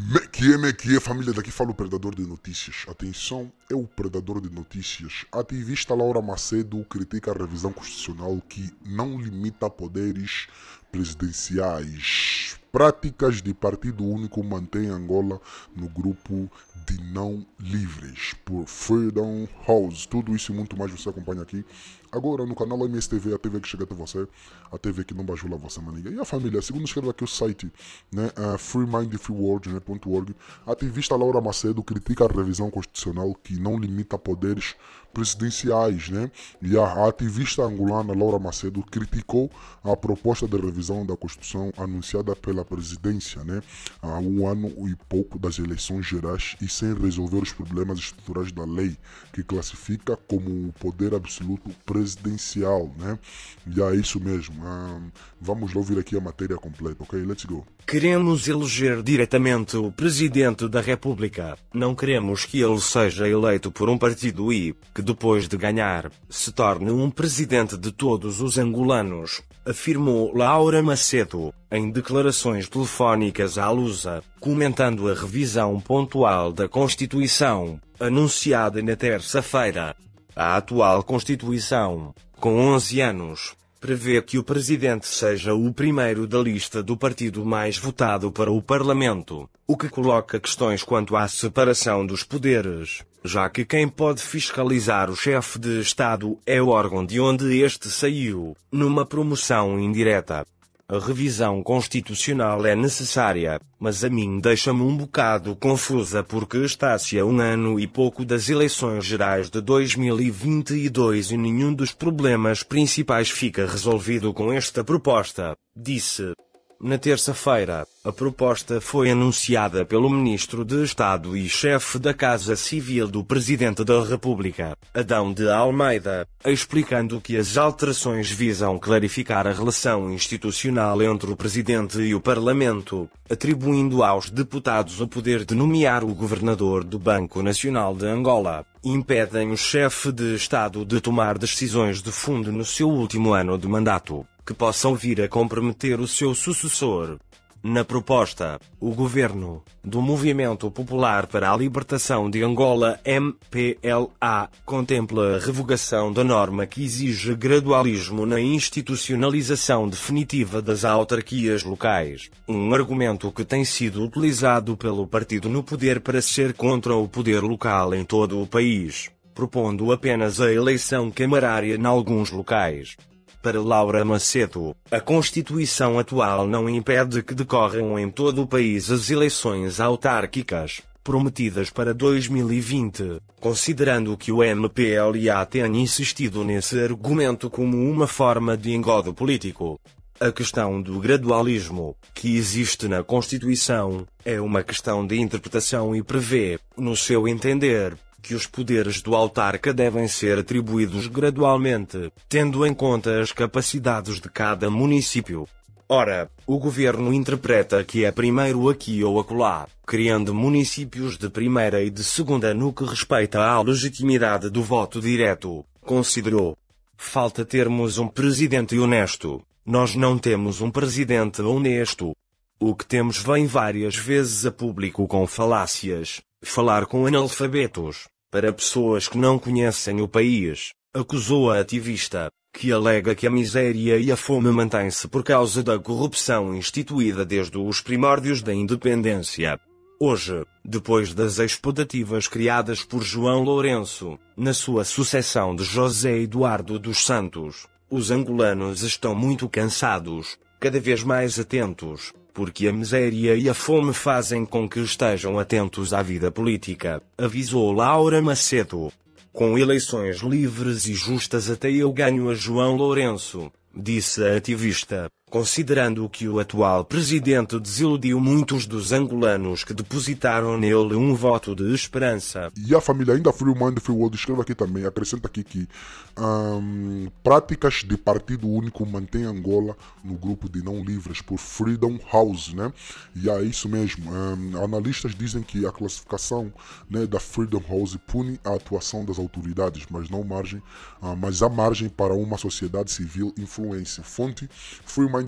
Mekie, é, Mekie, é família daqui fala o predador de notícias. Atenção, é o predador de notícias. A ativista Laura Macedo critica a revisão constitucional que não limita poderes presidenciais práticas de partido único mantém Angola no grupo de não livres por Freedom House. Tudo isso e muito mais você acompanha aqui. Agora no canal MSTV, a TV que chega até você, a TV que não bajula você, maniga. E a família, segundo escreve aqui o site, né, uh, freemindfreeworld.org, a ativista Laura Macedo critica a revisão constitucional que não limita poderes presidenciais, né? E a ativista angolana Laura Macedo criticou a proposta de revisão da Constituição anunciada pela da presidência, né, há um ano e pouco das eleições gerais e sem resolver os problemas estruturais da lei, que classifica como o poder absoluto presidencial, né? E é isso mesmo. Um, ah, vamos lá ouvir aqui a matéria completa, ok? Let's go. Queremos eleger diretamente o presidente da República. Não queremos que ele seja eleito por um partido e, que depois de ganhar, se torne um presidente de todos os angolanos, afirmou Laura Macedo, em declarações telefónicas à Lusa, comentando a revisão pontual da Constituição, anunciada na terça-feira. A atual Constituição, com 11 anos, prevê que o presidente seja o primeiro da lista do partido mais votado para o Parlamento, o que coloca questões quanto à separação dos poderes, já que quem pode fiscalizar o chefe de Estado é o órgão de onde este saiu, numa promoção indireta. A revisão constitucional é necessária, mas a mim deixa-me um bocado confusa porque está-se a um ano e pouco das eleições gerais de 2022 e nenhum dos problemas principais fica resolvido com esta proposta, disse. Na terça-feira, a proposta foi anunciada pelo Ministro de Estado e chefe da Casa Civil do Presidente da República, Adão de Almeida, explicando que as alterações visam clarificar a relação institucional entre o Presidente e o Parlamento, atribuindo aos deputados o poder de nomear o governador do Banco Nacional de Angola impedem o chefe de Estado de tomar decisões de fundo no seu último ano de mandato que possam vir a comprometer o seu sucessor. Na proposta, o governo do Movimento Popular para a Libertação de Angola (MPLA) contempla a revogação da norma que exige gradualismo na institucionalização definitiva das autarquias locais, um argumento que tem sido utilizado pelo partido no poder para ser contra o poder local em todo o país, propondo apenas a eleição camarária em alguns locais. Para Laura Macedo, a Constituição atual não impede que decorram em todo o país as eleições autárquicas prometidas para 2020, considerando que o MPLA tem insistido nesse argumento como uma forma de engodo político. A questão do gradualismo, que existe na Constituição, é uma questão de interpretação e prevê, no seu entender, que os poderes do autarca devem ser atribuídos gradualmente, tendo em conta as capacidades de cada município. Ora, o governo interpreta que é primeiro aqui ou acolá, criando municípios de primeira e de segunda no que respeita à legitimidade do voto direto, considerou. Falta termos um presidente honesto. Nós não temos um presidente honesto. O que temos vem várias vezes a público com falácias, falar com analfabetos, para pessoas que não conhecem o país, acusou a ativista, que alega que a miséria e a fome mantêm-se por causa da corrupção instituída desde os primórdios da independência. Hoje, depois das expectativas criadas por João Lourenço, na sua sucessão de José Eduardo dos Santos, os angolanos estão muito cansados, cada vez mais atentos, porque a miséria e a fome fazem com que estejam atentos à vida política, avisou Laura Macedo. Com eleições livres e justas até eu ganho a João Lourenço, disse a ativista considerando que o atual presidente desiludiu muitos dos angolanos que depositaram nele um voto de esperança. E a família ainda Free Mind Free World escreve aqui também, acrescenta aqui que um, práticas de partido único mantém Angola no grupo de não livres por Freedom House, né? E é isso mesmo. Um, analistas dizem que a classificação né, da Freedom House pune a atuação das autoridades, mas não margem, uh, mas há margem para uma sociedade civil influência. Fonte Free Mind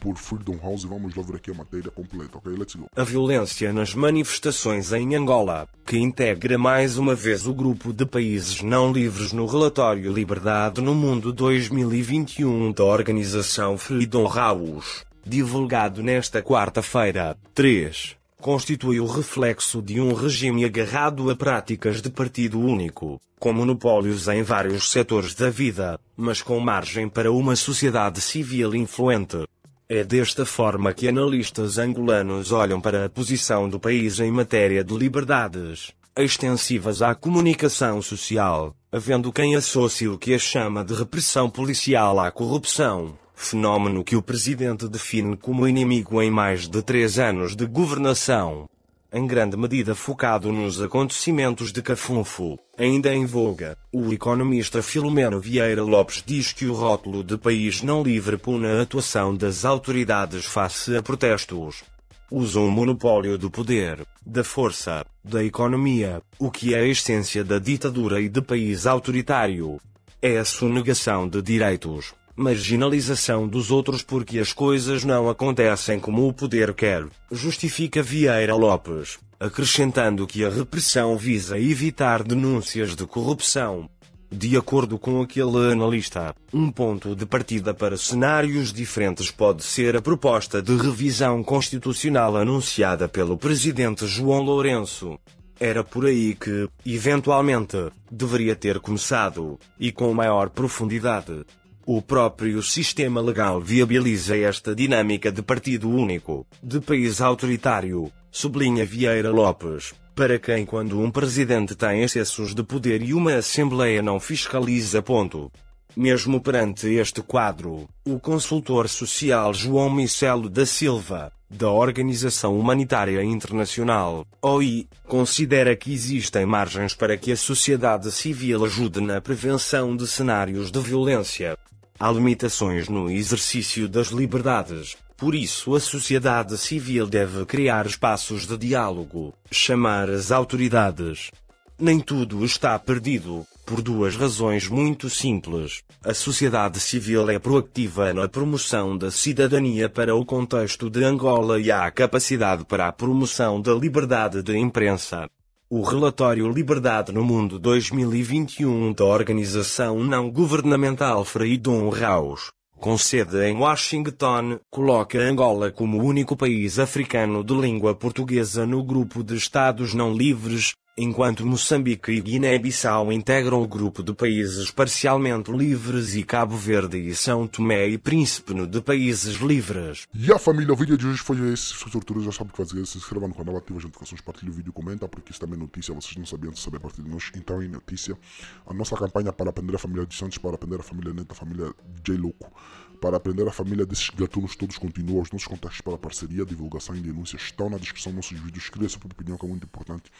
por Freedom House e vamos lá ver aqui a matéria completa, ok? Let's go. A violência nas manifestações em Angola, que integra mais uma vez o grupo de países não livres no relatório Liberdade no Mundo 2021 da organização Freedom House, divulgado nesta quarta-feira, 3 constitui o reflexo de um regime agarrado a práticas de partido único, com monopólios em vários setores da vida, mas com margem para uma sociedade civil influente. É desta forma que analistas angolanos olham para a posição do país em matéria de liberdades, extensivas à comunicação social, havendo quem associe o que a chama de repressão policial à corrupção fenómeno que o presidente define como inimigo em mais de três anos de governação. Em grande medida focado nos acontecimentos de Cafunfo, ainda em voga, o economista Filomeno Vieira Lopes diz que o rótulo de país não livre pune a atuação das autoridades face a protestos. Usa um monopólio do poder, da força, da economia, o que é a essência da ditadura e de país autoritário. É a sonegação de direitos, marginalização dos outros porque as coisas não acontecem como o poder quer, justifica Vieira Lopes, acrescentando que a repressão visa evitar denúncias de corrupção. De acordo com aquele analista, um ponto de partida para cenários diferentes pode ser a proposta de revisão constitucional anunciada pelo presidente João Lourenço. Era por aí que, eventualmente, deveria ter começado, e com maior profundidade. O próprio sistema legal viabiliza esta dinâmica de partido único, de país autoritário, sublinha Vieira Lopes, para quem quando um presidente tem excessos de poder e uma assembleia não fiscaliza ponto. Mesmo perante este quadro, o consultor social João Micelo da Silva, da Organização Humanitária Internacional, OI, considera que existem margens para que a sociedade civil ajude na prevenção de cenários de violência, Há limitações no exercício das liberdades, por isso a sociedade civil deve criar espaços de diálogo, chamar as autoridades. Nem tudo está perdido, por duas razões muito simples. A sociedade civil é proativa na promoção da cidadania para o contexto de Angola e há capacidade para a promoção da liberdade de imprensa. O relatório Liberdade no Mundo 2021 da organização não governamental Freedom House, com sede em Washington, coloca Angola como o único país africano de língua portuguesa no grupo de Estados não livres, enquanto Moçambique e Guiné-Bissau integram o grupo de países parcialmente livres e Cabo Verde e São Tomé e Príncipe no de países livres. E a família, o vídeo de hoje foi esse. Se for já sabe o que fazer. Se inscreva no canal, ativa as notificações, partilhe o vídeo, comenta, porque isso também é notícia. Vocês não sabiam de saber a partir de nós. Então é notícia. A nossa campanha para aprender a família de Santos, para aprender a família Neto, a família J. Louco. Para aprender a família desses gatunos todos continua, os nossos contatos para parceria, divulgação e denúncias estão na descrição dos nossos vídeos. Cria sua opinião que é muito importante.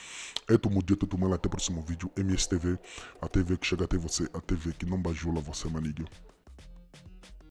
É tu mudito, tu mal até o próximo vídeo. MSTV, a TV que chega até você, a TV que não bajula você, manigo.